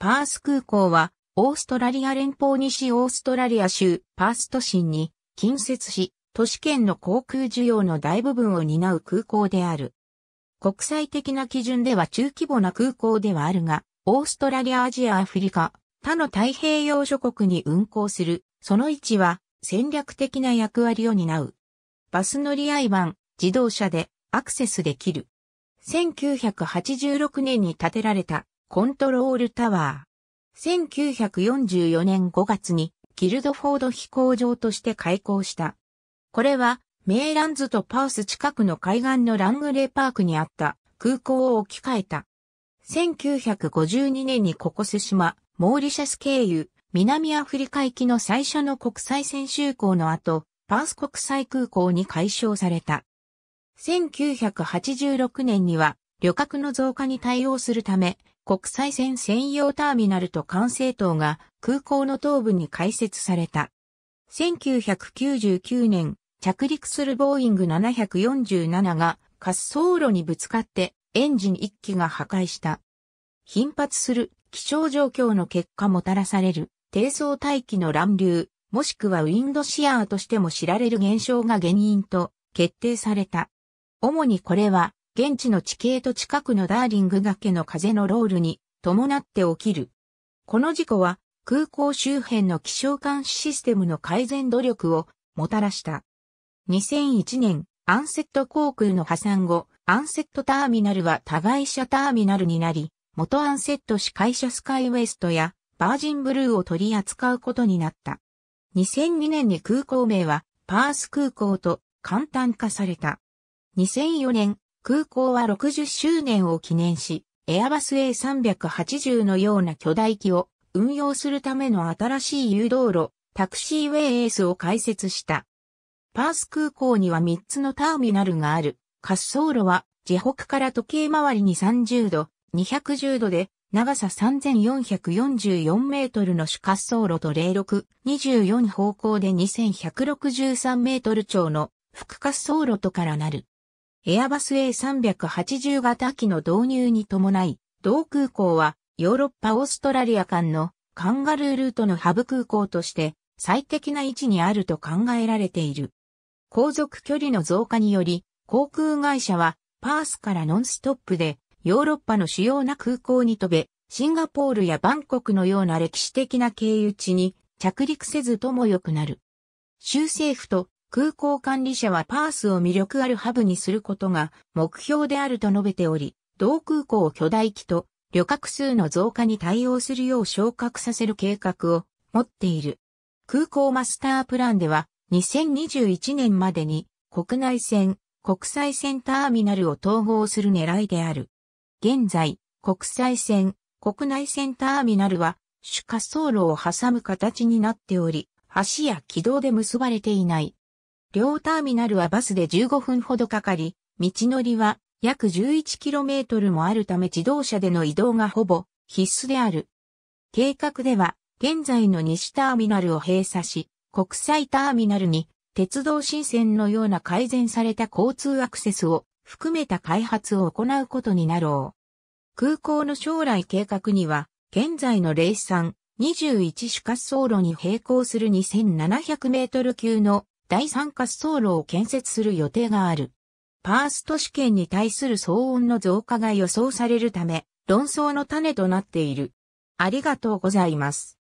パース空港は、オーストラリア連邦西オーストラリア州パース都心に近接し、都市圏の航空需要の大部分を担う空港である。国際的な基準では中規模な空港ではあるが、オーストラリアアジアアフリカ、他の太平洋諸国に運航する、その位置は戦略的な役割を担う。バス乗り合い版、自動車でアクセスできる。1986年に建てられたコントロールタワー。1944年5月にギルドフォード飛行場として開港した。これはメイランズとパース近くの海岸のラングレーパークにあった空港を置き換えた。1952年にココス島、モーリシャス経由、南アフリカ行きの最初の国際線就航の後、パース国際空港に解消された。1986年には旅客の増加に対応するため、国際線専用ターミナルと管制塔が空港の東部に開設された。1999年、着陸するボーイング747が滑走路にぶつかってエンジン1機が破壊した。頻発する気象状況の結果もたらされる低層大気の乱流、もしくはウィンドシアーとしても知られる現象が原因と決定された。主にこれは現地の地形と近くのダーリング崖の風のロールに伴って起きる。この事故は空港周辺の気象監視システムの改善努力をもたらした。2001年、アンセット航空の破産後、アンセットターミナルは互い社ターミナルになり、元アンセット市会社スカイウエストやバージンブルーを取り扱うことになった。2002年に空港名はパース空港と簡単化された。2004年、空港は60周年を記念し、エアバス A380 のような巨大機を運用するための新しい誘導路、タクシーウェイエースを開設した。パース空港には3つのターミナルがある。滑走路は、自北から時計回りに30度、210度で、長さ3444メートルの主滑走路と06、24方向で2163メートル超の副滑走路とからなる。エアバス A380 型機の導入に伴い、同空港はヨーロッパ・オーストラリア間のカンガルールートのハブ空港として最適な位置にあると考えられている。航続距離の増加により、航空会社はパースからノンストップでヨーロッパの主要な空港に飛べ、シンガポールやバンコクのような歴史的な経由地に着陸せずとも良くなる。州政府と空港管理者はパースを魅力あるハブにすることが目標であると述べており、同空港を巨大機と旅客数の増加に対応するよう昇格させる計画を持っている。空港マスタープランでは2021年までに国内線、国際線ターミナルを統合する狙いである。現在、国際線、国内線ターミナルは主滑走路を挟む形になっており、橋や軌道で結ばれていない両ターミナルはバスで15分ほどかかり、道のりは約 11km もあるため自動車での移動がほぼ必須である。計画では、現在の西ターミナルを閉鎖し、国際ターミナルに鉄道新線のような改善された交通アクセスを含めた開発を行うことになろう。空港の将来計画には、現在の0 3 21主滑走路に並行する2700メートル級の第三滑走路を建設する予定がある。パース都市圏に対する騒音の増加が予想されるため、論争の種となっている。ありがとうございます。